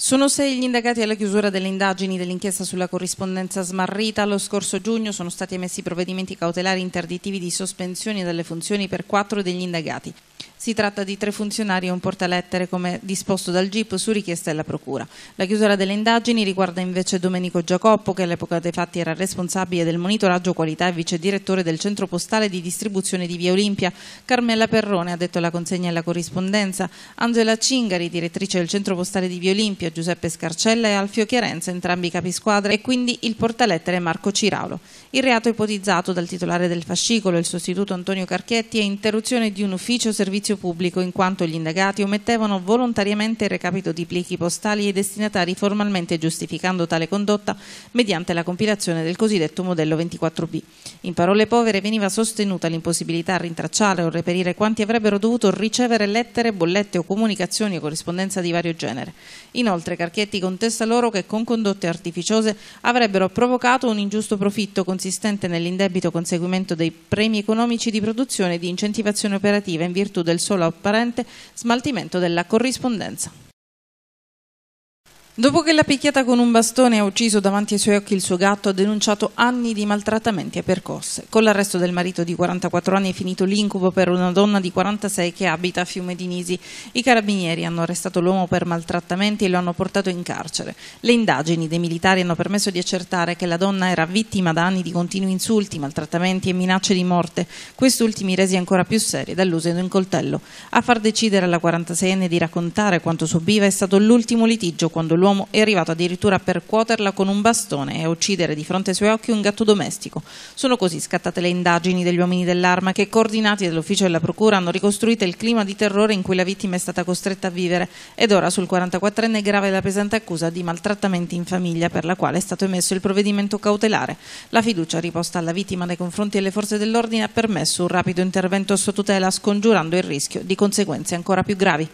Sono sei gli indagati alla chiusura delle indagini dell'inchiesta sulla corrispondenza smarrita. Lo scorso giugno sono stati emessi provvedimenti cautelari interdittivi di sospensione dalle funzioni per quattro degli indagati. Si tratta di tre funzionari e un portalettere come disposto dal GIP su richiesta della Procura. La chiusura delle indagini riguarda invece Domenico Giacoppo che all'epoca dei fatti era responsabile del monitoraggio qualità e vice direttore del centro postale di distribuzione di Via Olimpia, Carmella Perrone ha detto la consegna e la corrispondenza, Angela Cingari direttrice del centro postale di Via Olimpia, Giuseppe Scarcella e Alfio Chiarenza entrambi capisquadra e quindi il portalettere Marco Ciraulo. Il reato ipotizzato dal titolare del fascicolo, il sostituto Antonio Carchietti, è interruzione di un ufficio servizio servizio pubblico in quanto gli indagati omettevano volontariamente il recapito di plichi postali ai destinatari formalmente giustificando tale condotta mediante la compilazione del cosiddetto modello 24B. In parole povere veniva sostenuta l'impossibilità a rintracciare o reperire quanti avrebbero dovuto ricevere lettere, bollette o comunicazioni o corrispondenza di vario genere. Inoltre Carchietti contesta loro che con condotte artificiose avrebbero provocato un ingiusto profitto consistente nell'indebito conseguimento dei premi economici di produzione e di incentivazione operativa in virtù virtù del solo apparente smaltimento della corrispondenza. Dopo che l'ha picchiata con un bastone e ha ucciso davanti ai suoi occhi il suo gatto, ha denunciato anni di maltrattamenti e percosse. Con l'arresto del marito di 44 anni è finito l'incubo per una donna di 46 che abita a Fiume di Nisi. I carabinieri hanno arrestato l'uomo per maltrattamenti e lo hanno portato in carcere. Le indagini dei militari hanno permesso di accertare che la donna era vittima da anni di continui insulti, maltrattamenti e minacce di morte, quest'ultimi resi ancora più seri dall'uso di un coltello. A far decidere alla 46enne di raccontare quanto subiva è stato l'ultimo litigio quando l'uomo l'uomo è arrivato addirittura a percuoterla con un bastone e a uccidere di fronte ai suoi occhi un gatto domestico. Sono così scattate le indagini degli uomini dell'arma che, coordinati dall'ufficio della procura, hanno ricostruito il clima di terrore in cui la vittima è stata costretta a vivere ed ora sul 44enne grave la pesante accusa di maltrattamenti in famiglia per la quale è stato emesso il provvedimento cautelare. La fiducia riposta alla vittima nei confronti delle forze dell'ordine ha permesso un rapido intervento sotto tutela scongiurando il rischio di conseguenze ancora più gravi.